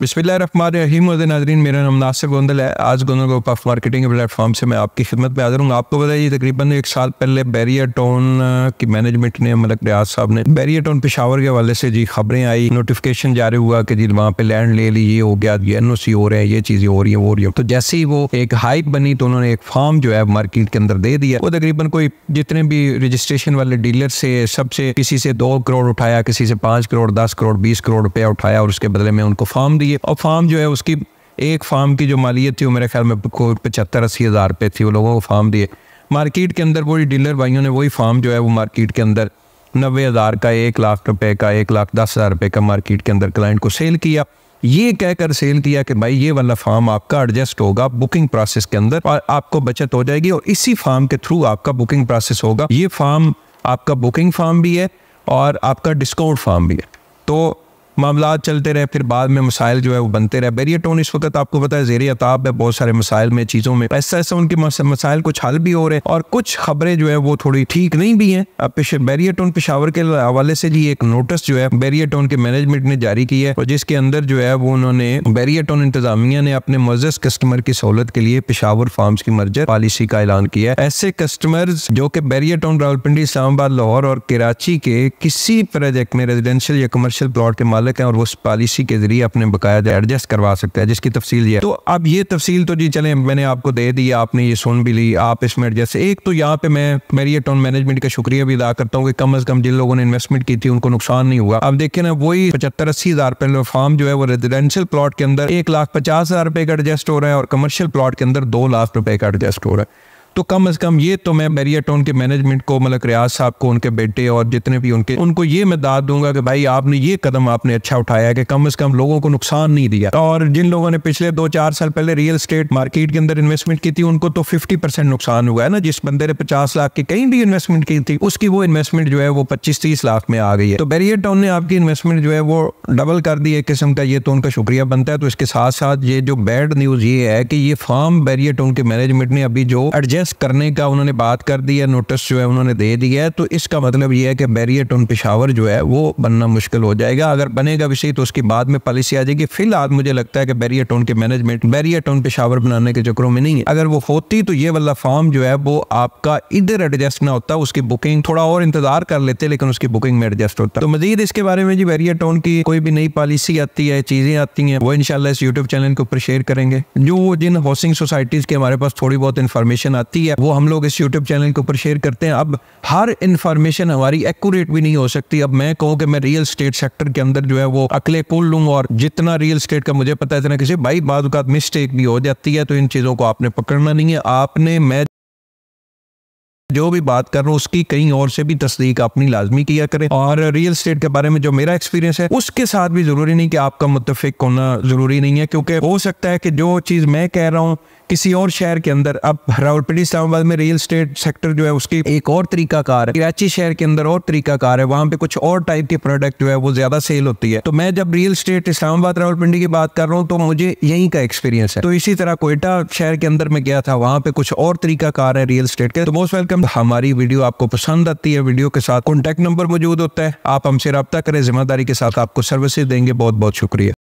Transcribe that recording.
बिस्मिल्लाम नाजरीन मेरा नाम नासिर गोंदल है आज Gondal group of marketing platform से मैं आपकी खिदमत में हाजिर हूँ आपको बताइए तकरीबन एक साल पहले बैरियर टाउन की मैनेजमेंट ने मलक रियाज साहब ने बैरियर टाउन पिशावर के हवाले से जी खबरें आई नोटिफिकेशन जारी हुआ कि जी वहाँ पे लैंड ले ली ये हो गया ये एन हो रहे हैं ये चीज़ें हो रही है वो रही हो तो जैसे ही वो एक हाइप बनी तो उन्होंने एक फॉर्म जो है मार्केट के अंदर दे दिया वो तकरीबन कोई जितने भी रजिस्ट्रेशन वाले डीलर से सबसे किसी से दो करोड़ उठाया किसी से पाँच करोड़ दस करोड़ बीस करोड़ रुपया उठाया और उसके बदले में उनको फॉर्म दिया लिए और फार्म जो है उसकी एक फार्म की जो मालियत थी वो मेरे ख्याल में पचहत्तर अस्सी हज़ार रुपये थी वो लोगों को फार्म दिए मार्केट के अंदर वही डीलर भाइयों ने वही फार्म जो है वो मार्केट के अंदर नबे हज़ार का एक लाख रुपये का एक लाख दस हज़ार रुपये का मार्केट के अंदर क्लाइंट को सेल किया ये कहकर सेल किया कि भाई ये वाला फार्म आपका एडजस्ट होगा बुकिंग प्रोसेस के अंदर और आपको बचत हो जाएगी और इसी फार्म के थ्रू आपका बुकिंग प्रोसेस होगा ये फार्म आपका बुकिंग फार्म भी है और आपका डिस्काउंट फार्म भी है तो मामला चलते रहे फिर बाद में मसाइल जो है वो बनते रहे बैरियर टोन इस वक्त आपको पता है जेर अताब है बहुत सारे मसाइल में चीज़ों में ऐसा ऐसा उनके मसाइल कुछ हल भी हो रहे हैं और कुछ खबरें जो है वो थोड़ी ठीक नहीं भी हैं बैरियर टोन पिशावर के हवाले से जी एक नोटिस जो है बैरियर टोन के मैनेजमेंट ने जारी की है और जिसके अंदर जो है वो उन्होंने बैरियर टोन इंतजामिया ने अपने मजस कस्टमर की सहूलत के लिए पिशावर फार्म की मर्जर पॉलिसी का ऐलान किया है ऐसे कस्टमर्स जो कि बैरियर टोन रावलपिंडी इस्लामाबाद लाहौर और कराची के किसी प्रोजेक्ट में रेजिडेंशियल या कमर्शियल प्लॉट के मालिक मालिक हैं और वो उस पॉलिसी के जरिए अपने बकाया एडजस्ट करवा सकते हैं जिसकी तफसील ये तो अब ये तफसील तो जी चले मैंने आपको दे दी आपने ये सुन भी ली आप इसमें एडजस्ट एक तो यहाँ पे मैं मेरी टाउन मैनेजमेंट का शुक्रिया भी अदा करता हूँ कि कम अज कम जिन लोगों ने इन्वेस्टमेंट की थी उनको नुकसान नहीं हुआ अब देखे ना वही पचहत्तर अस्सी हज़ार रुपये फार्म जो है वो रेजिडेंशियल प्लॉट के अंदर एक लाख पचास हज़ार रुपए का एडजस्ट हो रहा है और कमर्शियल प्लॉट के अंदर दो लाख रुपए का एडजस्ट हो रहा है तो कम अज़ कम ये तो मैं टोन के मैनेजमेंट को मलक मतलब रियाज साहब को उनके बेटे और जितने भी उनके उनको ये मैं दाद दूंगा कि भाई आपने ये कदम आपने अच्छा उठाया कि कम अज़ कम लोगों को नुकसान नहीं दिया और जिन लोगों ने पिछले दो चार साल पहले रियल स्टेट मार्केट के अंदर इन्वेस्टमेंट की थी उनको तो फिफ्टी परसेंट नुकसान हुआ है ना जिस बंदे ने पचास लाख की कहीं भी इन्वेस्टमेंट की थी उसकी वो इन्वेस्टमेंट जो है वो पच्चीस तीस लाख में आ गई है तो बैरियर टाउन ने आपकी इन्वेस्टमेंट जो है वो डबल कर दी एक किस्म का ये तो उनका शुक्रिया बनता है तो इसके साथ साथ ये जो बैड न्यूज़ ये है कि ये फार्म बैरियर टाउन के मैनेजमेंट ने अभी जो एडजस्ट नोटिस करने का उन्होंने बात कर दी है नोटिस जो है उन्होंने दे दिया है तो इसका मतलब ये है कि बैरियर टोन पिशावर जो है वो बनना मुश्किल हो जाएगा अगर बनेगा विषय तो उसकी बाद में पॉलिसी आ जाएगी फिलहाल मुझे लगता है कि बैरियर के मैनेजमेंट बैरियर टोन पिशावर बनाने के चक्रों में नहीं है अगर वो होती तो ये वाला फॉर्म जो है वो आपका इधर एडजस्ट ना होता उसकी बुकिंग थोड़ा और इंतजार कर लेते लेकिन उसकी बुकिंग में एडजस्ट होता तो मजीद इसके बारे में जी बैरियर टोन की कोई भी नई पॉलिसी आती है चीजें आती हैं वो इनशाला इस यूट्यूब चैनल के ऊपर शेयर करेंगे जो जिन हाउसिंग सोसाइटीज के हमारे पास थोड़ी बहुत इन्फॉर्मेशन आती आती है वो हम लोग इस यूट्यूब चैनल के ऊपर शेयर करते हैं अब हर इन्फॉर्मेशन हमारी एक्यूरेट भी नहीं हो सकती अब मैं कहूँ कि मैं रियल स्टेट सेक्टर के अंदर जो है वो अकले खोल लूँ और जितना रियल स्टेट का मुझे पता है इतना किसी भाई बाद मिस्टेक भी हो जाती है तो इन चीज़ों को आपने पकड़ना नहीं है आपने मैं जो भी बात कर रहा हूँ उसकी कहीं और से भी तस्दीक अपनी लाजमी किया करें और रियल स्टेट के बारे में जो मेरा एक्सपीरियंस है उसके साथ भी जरूरी नहीं कि आपका मुतफिक होना जरूरी नहीं है क्योंकि हो सकता है कि जो चीज मैं कह रहा हूँ किसी और शहर के अंदर अब रावलपिंडी इस्लामाबाद में रियल स्टेट सेक्टर जो है उसकी एक और तरीका कार है कराची शहर के अंदर और तरीका कार है वहाँ पे कुछ और टाइप के प्रोडक्ट जो है वो ज्यादा सेल होती है तो मैं जब रियल स्टेट इस्लामाबाद रावलपिंडी की बात कर रहा हूँ तो मुझे यहीं का एक्सपीरियंस है तो इसी तरह कोयटा शहर के अंदर में गया था वहाँ पे कुछ और तरीका कार है रियल स्टेट के तो मोस्ट वेलकम हमारी वीडियो आपको पसंद आती है वीडियो के साथ कॉन्टेक्ट नंबर मौजूद होता है आप हमसे रब्ता करें जिम्मेदारी के साथ आपको सर्विसेज देंगे बहुत बहुत शुक्रिया